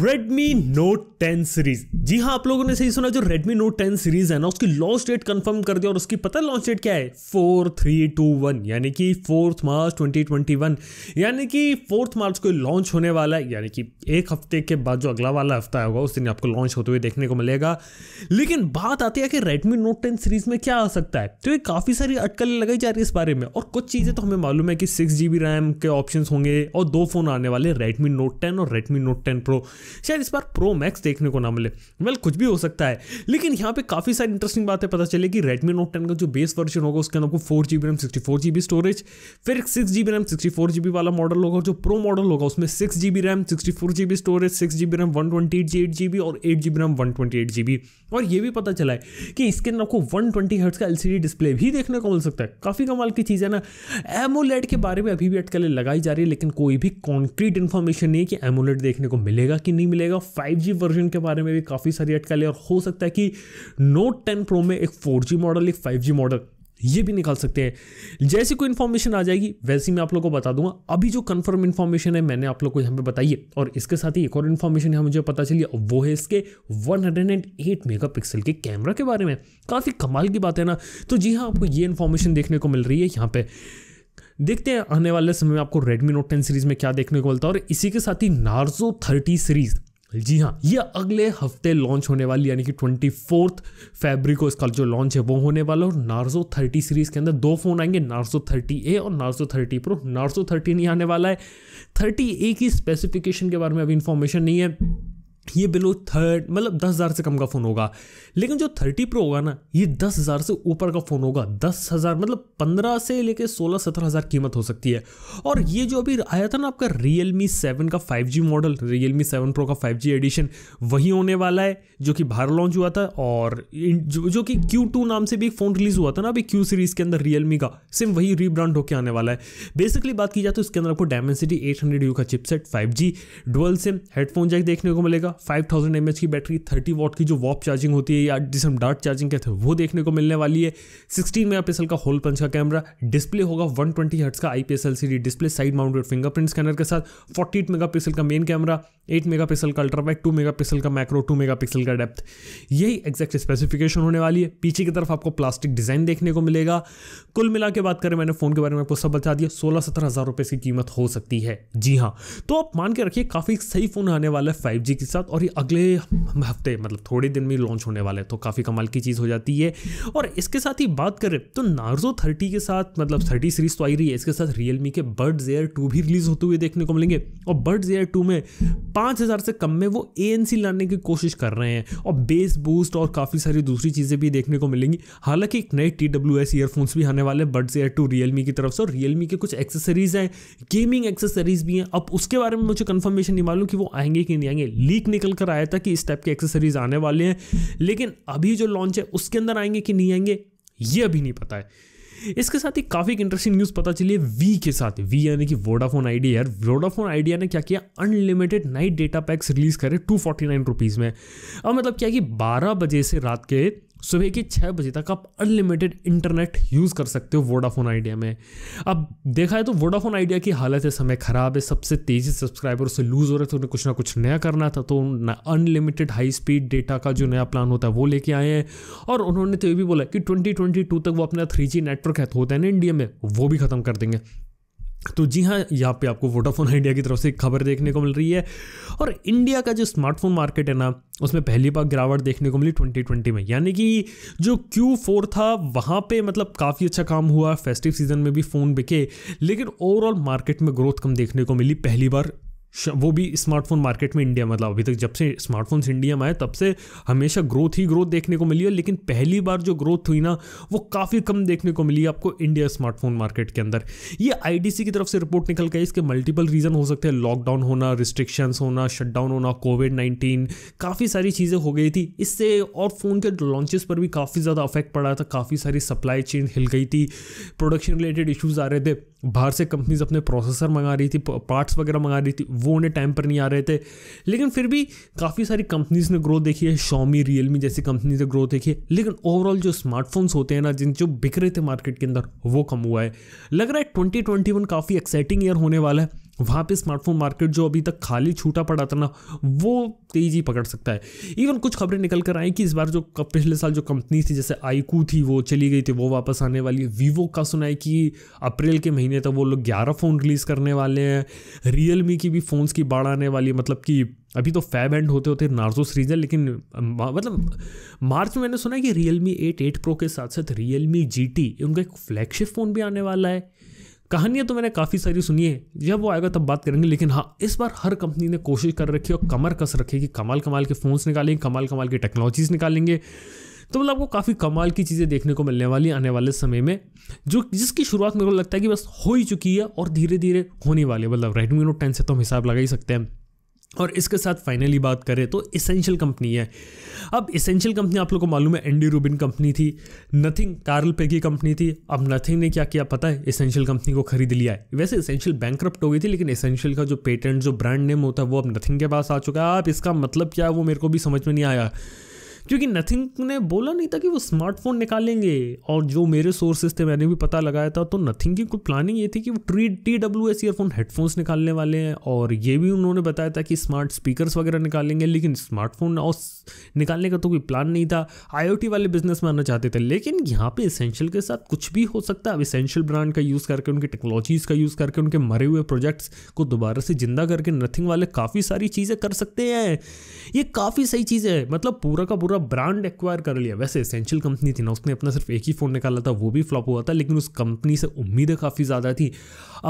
Redmi Note 10 series जी हाँ आप लोगों ने सही सुना जो Redmi Note 10 सीरीज है ना उसकी लॉन्च डेट कंफर्म कर दिया और उसकी पता लॉन्च डेट क्या है फोर थ्री टू वन यानी कि फोर्थ मार्च 2021 यानी कि फोर्थ मार्च को लॉन्च होने वाला है यानी कि एक हफ्ते के बाद जो अगला वाला हफ्ता होगा उस दिन आपको लॉन्च होते हुए देखने को मिलेगा लेकिन बात आती है कि रेडमी नोट टेन सीरीज में क्या आ सकता है तो ये काफ़ी सारी अटकलें लगाई जा रही है इस बारे में और कुछ चीज़ें तो हमें मालूम है कि सिक्स जी रैम के ऑप्शन होंगे और दो फोन आने वाले रेडमी नोट टेन और रेडमी नोट टेन प्रो शायद इस बार प्रो मैक्स देखने को ना मिले वेल कुछ भी हो सकता है लेकिन यहाँ पे काफ़ी सारी इंटरेस्टिंग बातें पता चले कि रेडमी नोट टेन का जो बेस वर्जन होगा उसके अंदर आपको four G B RAM sixty four G B storage फिर six G B RAM sixty four G B वाला मॉडल होगा जो प्रो मॉडल होगा उसमें six G B RAM sixty four G B storage six G B RAM one twenty eight G eight G B और eight G B RAM one twenty eight G B और ये भी पता चला है कि इसके अंदर आपको वन ट्वेंटी हर्ट्स का एल सी डी डिस्प्ले भी देखने को मिल सकता है काफ़ी कमाल की चीज़ है ना एमोलेट के बारे में अभी भी अटकलें लगाई जा रही है लेकिन कोई भी कॉन्क्रीट इन्फॉर्मेशन नहीं है कि एमोलेट देखने को मिलेगा कि नहीं मिलेगा 5G वर्जन के बारे में भी काफ़ी सारी अटकलें और हो सकता है कि नोट 10 प्रो में एक 4G मॉडल एक 5G मॉडल ये भी निकाल सकते हैं जैसी कोई इन्फॉर्मेशन आ जाएगी वैसी मैं आप लोग को बता दूंगा अभी जो कंफर्म इन्फॉर्मेशन है मैंने आप लोग को यहाँ पे बताई है और इसके साथ ही एक और इन्फॉर्मेशन यहाँ मुझे पता चली वो है इसके 108 मेगापिक्सल के कैमरा के बारे में काफ़ी कमाल की बात है ना तो जी हाँ आपको ये इन्फॉर्मेशन देखने को मिल रही है यहाँ पर देखते हैं आने वाले समय में आपको Redmi Note 10 सीरीज में क्या देखने को मिलता है और इसी के साथ ही नार्जो 30 सीरीज जी हाँ ये अगले हफ्ते लॉन्च होने वाली यानी कि ट्वेंटी फोर्थ फेबरी को इसका जो लॉन्च है वो होने वाला और नार्जो थर्टी सीरीज के अंदर दो फोन आएंगे नार्जो थर्टी ए और Narzo thirty pro Narzo thirty नहीं आने वाला है थर्टी ए की स्पेसिफिकेशन के बारे में अभी इन्फॉर्मेशन नहीं है ये बिलो थर्ड मतलब दस हज़ार से कम का फ़ोन होगा लेकिन जो थर्टी प्रो होगा ना ये दस हज़ार से ऊपर का फ़ोन होगा दस हज़ार मतलब पंद्रह से लेके सोलह सत्रह हज़ार कीमत हो सकती है और ये जो अभी आया था ना आपका रियल मी सेवन का five G model Realme seven pro का फाइव जी एडिशन वही होने वाला है जो कि बाहर लॉन्च हुआ था और जो, जो कि क्यू टू नाम से भी एक फ़ोन रिलीज़ हुआ था ना अभी क्यू सीरीज़ के अंदर रियल मी का सिम वही रीब्रांड होकर आने वाला है बेसिकली बात की जाए तो इसके अंदर आपको डायमेंसिटी एट हंड्रेड यू का chipset five G dual SIM headphone jack देखने को मिलेगा फाइव थाउजेंड एम की बैटरी थर्टी वॉट की जो वॉप चार्जिंग होती है या जिसे हम डार्ट चार्जिंग कहते हैं वो देखने को मिलने वाली है सिक्सटीन मेगा पिक्सल का होल पंच का कैमरा डिस्प्ले होगा वन ट्वेंटी हर्ट्स का I P display side mounted fingerprint scanner के साथ फोर्टी एट मेगा का मेन कैमरा एट मेगा का अल्ट्रावाइट टू मेगा का मैक्रो टू मेगा का डेप्थ यही एक्जैक्ट स्पेसिफिकेशन होने वाली है पीछे की तरफ आपको प्लास्टिक डिजाइन देखने को मिलेगा कुल मिला के बात करें मैंने फोन के बारे में आपको सब बता दिया सोलह सत्रह हजार रुपये इसकी कीमत हो सकती है जी हाँ तो आप मान के रखिए काफ़ी सही फोन आने वाला है फाइव के साथ साथ और ये अगले हफ्ते मतलब थोड़े दिन में लॉन्च होने वाले है तो काफ़ी कमाल की चीज़ हो जाती है और इसके साथ ही बात करें तो नार्जो थर्टी के साथ मतलब थर्टी सीरीज तो आई रही है इसके साथ रियल के बर्ड जेयर टू भी रिलीज होते हुए देखने को मिलेंगे और बर्ड जेयर टू में पाँच से कम में वो ए लाने की कोशिश कर रहे हैं और बेस बूस्ट और काफ़ी सारी दूसरी चीज़ें भी देखने को मिलेंगी हालांकि एक नए टी डब्ल्यू एस ईयरफोन्स भी आने वाले बर्ड्स एयर टू रियलमी की तरफ से और रियलमी के कुछ एक्सेसरीज हैं गेमिंग एक्सेसरीज भी हैं अब उसके बारे में मुझे कन्फर्मेशन नहीं मालूम कि वो आएंगे कि नहीं आएंगे लीक निकल कर आया था कि इस टाइप के एक्सेसरीज आने वाले हैं लेकिन अभी जो लॉन्च है उसके अंदर आएंगे कि नहीं आएंगे ये अभी नहीं पता है इसके साथ ही काफी इंटरेस्टिंग न्यूज पता चली है वी के साथ वी यानी कि वोडाफोन आइडिया यार वोडाफोन आइडिया ने क्या किया unlimited night data packs release करे टू फोर्टी नाइन रुपीज में अब मतलब क्या कि बारह बजे से रात के सुबह के छः बजे तक आप अनलिमिटेड इंटरनेट यूज़ कर सकते हो वोडाफोन आइडिया में अब देखा है तो वोडाफोन आइडिया की हालत है समय ख़राब है सबसे तेज़ी सब्सक्राइबर उसे लूज़ हो रहे थे उन्हें कुछ ना कुछ नया करना था तो अनलिमिटेड हाई स्पीड डेटा का जो नया प्लान होता है वो लेके आए हैं और उन्होंने तो ये भी बोला कि ट्वेंटी तक वो अपना थ्री नेटवर्क है तो होता है ना इंडिया में वो भी ख़त्म कर देंगे तो जी हाँ यहाँ पे आपको वोडाफोन आइडिया की तरफ से एक खबर देखने को मिल रही है और इंडिया का जो स्मार्टफोन मार्केट है ना उसमें पहली बार गिरावट देखने को मिली 2020 में यानी कि जो Q4 था वहाँ पे मतलब काफ़ी अच्छा काम हुआ फेस्टिव सीजन में भी फ़ोन बिके लेकिन ओवरऑल मार्केट में ग्रोथ कम देखने को मिली पहली बार वो भी स्मार्टफोन मार्केट में इंडिया मतलब अभी तक जब से स्मार्टफोन्स इंडिया में आए तब से हमेशा ग्रोथ ही ग्रोथ देखने को मिली है लेकिन पहली बार जो ग्रोथ हुई ना वो काफ़ी कम देखने को मिली आपको इंडिया स्मार्टफोन मार्केट के अंदर ये आईडीसी की तरफ से रिपोर्ट निकल गई इसके मल्टीपल रीज़न हो सकते हैं लॉकडाउन होना रिस्ट्रिक्शंस होना शटडाउन होना कोविड नाइन्टीन काफ़ी सारी चीज़ें हो गई थी इससे और फ़ोन के लॉन्चेस पर भी काफ़ी ज़्यादा अफेक्ट पड़ा था काफ़ी सारी सप्लाई चेन हिल गई थी प्रोडक्शन रिलेटेड इशूज़ आ रहे थे बाहर से कंपनीज अपने प्रोसेसर मंगा रही थी पार्ट्स वगैरह मंगा रही थी वो उन्हें टाइम पर नहीं आ रहे थे लेकिन फिर भी काफ़ी सारी कंपनीज ने ग्रोथ देखी है शॉमी रियलमी जैसी कंपनीज ने ग्रोथ देखी है लेकिन ओवरऑल जो स्मार्टफोन्स होते हैं ना जिन जो बिक रहे थे मार्केट के अंदर वो कम हुआ है लग रहा है ट्वेंटी काफ़ी एक्साइटिंग ईयर होने वाला है वहाँ पे स्मार्टफोन मार्केट जो अभी तक खाली छूटा पड़ा था ना वो तेजी पकड़ सकता है इवन कुछ खबरें निकल कर आई कि इस बार जो पिछले साल जो कंपनी थी जैसे आईकू थी वो चली गई थी वो वापस आने वाली है वीवो का सुना है कि अप्रैल के महीने तक वो लोग ग्यारह फ़ोन रिलीज़ करने वाले हैं मी की भी फ़ोन्स की बाढ़ आने वाली है मतलब कि अभी तो फैब एंड होते होते नार्जो सीरीज लेकिन मतलब मार्च में मैंने सुना है कि Realme eight eight pro के साथ साथ रियल मी जी टी उनका एक फ्लैगशिप फ़ोन भी आने वाला है कहानियाँ तो मैंने काफ़ी सारी सुनी है जब वो आएगा तब बात करेंगे लेकिन हाँ इस बार हर कंपनी ने कोशिश कर रखी और कमर कस रखी कि कमाल कमाल के फ़ोन्स निकालेंगे कमाल कमाल की टेक्नोलॉजीज़ निकालेंगे तो मतलब आपको काफ़ी कमाल की चीज़ें देखने को मिलने वाली आने वाले समय में जो जिसकी शुरुआत मेरे को लगता है कि बस हो ही चुकी है और धीरे धीरे होने वाली है मतलब रेडमी नोट टेन से तो हम हिसाब लगा ही सकते हैं और इसके साथ फाइनली बात करें तो इसेंशियल कंपनी है अब इसेंशियल कंपनी आप लोग को मालूम है एंडी रूबिन कंपनी थी नथिंग कार्ल पे की कंपनी थी अब नथिंग ने क्या किया पता है इसेंशियल कंपनी को खरीद लिया है वैसे इसेंशियल बैंक हो गई थी लेकिन इसेंशियल का जो पेटेंट जो ब्रांड नेम होता है वो अब नथिंग के पास आ चुका है आप इसका मतलब क्या है वो मेरे को भी समझ में नहीं आया क्योंकि नथिंग ने बोला नहीं था कि वो स्मार्टफोन निकालेंगे और जो मेरे सोर्सेज थे मैंने भी पता लगाया था तो नथिंग की कोई प्लानिंग ये थी कि वो ट्री T W S earphone headphones निकालने वाले हैं और ये भी उन्होंने बताया था कि स्मार्ट स्पीकर्स वगैरह निकालेंगे लेकिन स्मार्टफोन और निकालने का तो कोई प्लान नहीं था आई वाले बिजनेस में आना चाहते थे लेकिन यहाँ पे इसेंशियल के साथ कुछ भी हो सकता है अब इसेंशियल ब्रांड का यूज़ करके उनकी टेक्नोलॉजीज़ का यूज़ करके उनके मरे हुए प्रोजेक्ट्स को दोबारा से ज़िंदा करके नथिंग वाले काफ़ी सारी चीज़ें कर सकते हैं ये काफ़ी सही चीज़ है मतलब पूरा का पूरा पूरा ब्रांड एक्वायर कर लिया वैसे एसेंशियल कंपनी थी ना उसने अपना सिर्फ एक ही फ़ोन निकाला था वो भी फ्लॉप हुआ था लेकिन उस कंपनी से उम्मीदें काफ़ी ज़्यादा थी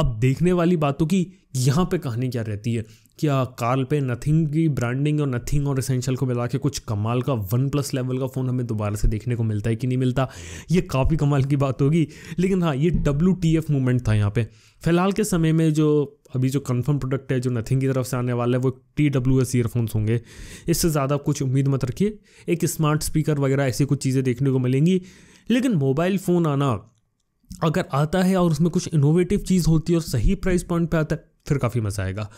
अब देखने वाली बातों तो की यहाँ पे कहानी क्या रहती है क्या कार्ल पे नथिंग की ब्रांडिंग और नथिंग और एसेंशियल को मिला के कुछ कमाल का वन प्लस लेवल का फ़ोन हमें दोबारा से देखने को मिलता है कि नहीं मिलता ये काफ़ी कमाल की बात होगी लेकिन हाँ ये डब्ल्यू टी एफ मूवमेंट था यहाँ पे फिलहाल के समय में जो अभी जो कंफर्म प्रोडक्ट है जो नथिंग की तरफ से आने वाला है वो टी डब्ल्यू एस ईयरफोन्स होंगे इससे ज़्यादा कुछ उम्मीद मत रखिए एक स्मार्ट स्पीकर वगैरह ऐसी कुछ चीज़ें देखने को मिलेंगी लेकिन मोबाइल फ़ोन आना अगर आता है और उसमें कुछ इनोवेटिव चीज़ होती है और सही प्राइस पॉइंट पे आता है फिर काफ़ी मज़ा आएगा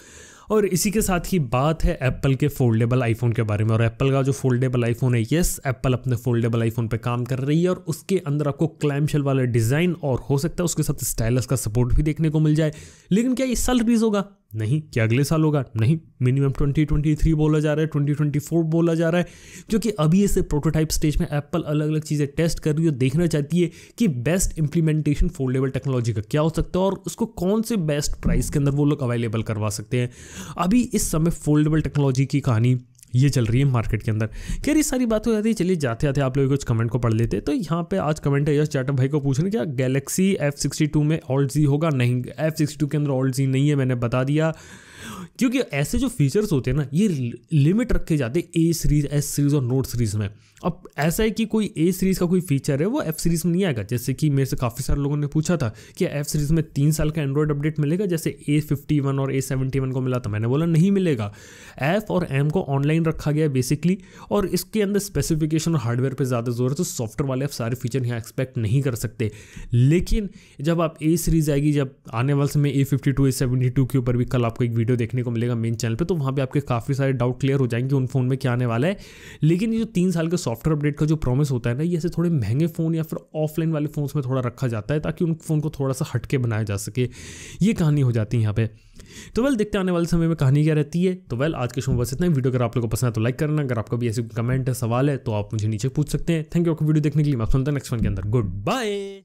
और इसी के साथ ही बात है एप्पल के फोल्डेबल आईफोन के बारे में और एप्पल का जो फोल्डेबल आईफोन है येस एप्पल अपने फोल्डेबल आईफोन पे काम कर रही है और उसके अंदर आपको क्लैमशेल वाला डिज़ाइन और हो सकता है उसके साथ स्टाइलस का सपोर्ट भी देखने को मिल जाए लेकिन क्या ये साल रिलीज होगा नहीं क्या अगले साल होगा नहीं मिनिमम 2023 बोला जा रहा है 2024 बोला जा रहा है क्योंकि अभी इसे प्रोटोटाइप स्टेज में एप्पल अलग अलग चीज़ें टेस्ट कर रही है देखना चाहती है कि बेस्ट इंप्लीमेंटेशन फोल्डेबल टेक्नोलॉजी का क्या हो सकता है और उसको कौन से बेस्ट प्राइस के अंदर वो लोग अवेलेबल करवा सकते हैं अभी इस समय फोल्डेबल टेक्नोलॉजी की कहानी ये चल रही है मार्केट के अंदर खैर ये सारी बात हो जाती है चलिए जाते आते आप लोग कुछ कमेंट को पढ़ लेते तो यहाँ पे आज कमेंट है यश जाटव भाई को पूछने क्या गैलेक्सी एफ सिक्सटी टू में ऑल्ट जी होगा नहीं एफ सिक्सटी टू के अंदर ऑल्ट जी नहीं है मैंने बता दिया क्योंकि ऐसे जो फीचर्स होते हैं ना ये लिमिट रखे जाते हैं ए सीरीज एस सीरीज और नोट सीरीज में अब ऐसा है कि कोई ए सीरीज का कोई फीचर है वो एफ सीरीज में नहीं आएगा जैसे कि मेरे से काफ़ी सारे लोगों ने पूछा था कि एफ सीरीज में तीन साल का एंड्रॉयड अपडेट मिलेगा जैसे ए फिफ्टी वन और ए सेवेंटी वन को मिला था मैंने बोला नहीं मिलेगा एफ और एम को ऑनलाइन रखा गया बेसिकली और इसके अंदर स्पेसिफिकेशन और हार्डवेयर पर ज़्यादा जोर है तो सॉफ्टवेयर वाले आप सारे फीचर यहाँ एक्सपेक्ट नहीं कर सकते लेकिन जब आप ए सीरीज आएगी जब आने वाले समय A fifty two A seventy two के ऊपर भी कल आपको एक वीडियो देखने देखने को मिलेगा मेन चैनल पर तो वहाँ पे आपके काफ़ी सारे डाउट क्लियर हो जाएंगे उन फ़ोन में क्या आने वाला है लेकिन ये जो तीन साल का सॉफ्टवेयर अपडेट का जो प्रॉमिस होता है ना ये ऐसे थोड़े महंगे फ़ोन या फिर ऑफलाइन वाले फ़ोन्स में थोड़ा रखा जाता है ताकि उन फ़ोन को थोड़ा सा हटके बनाया जा सके ये कहानी हो जाती है यहाँ पर तो वेल देखते आने वाले समय में कहानी क्या रहती है तो वेल आज के शो में बस इतना वीडियो अगर आप लोगों को पसंद है तो लाइक करना अगर आपका भी ऐसे कमेंट है सवाल है तो आप मुझे नीचे पूछ सकते हैं थैंक यू आपको वीडियो देखने के लिए मैं सुनता नेक्स्ट वन के अंदर गुड बाय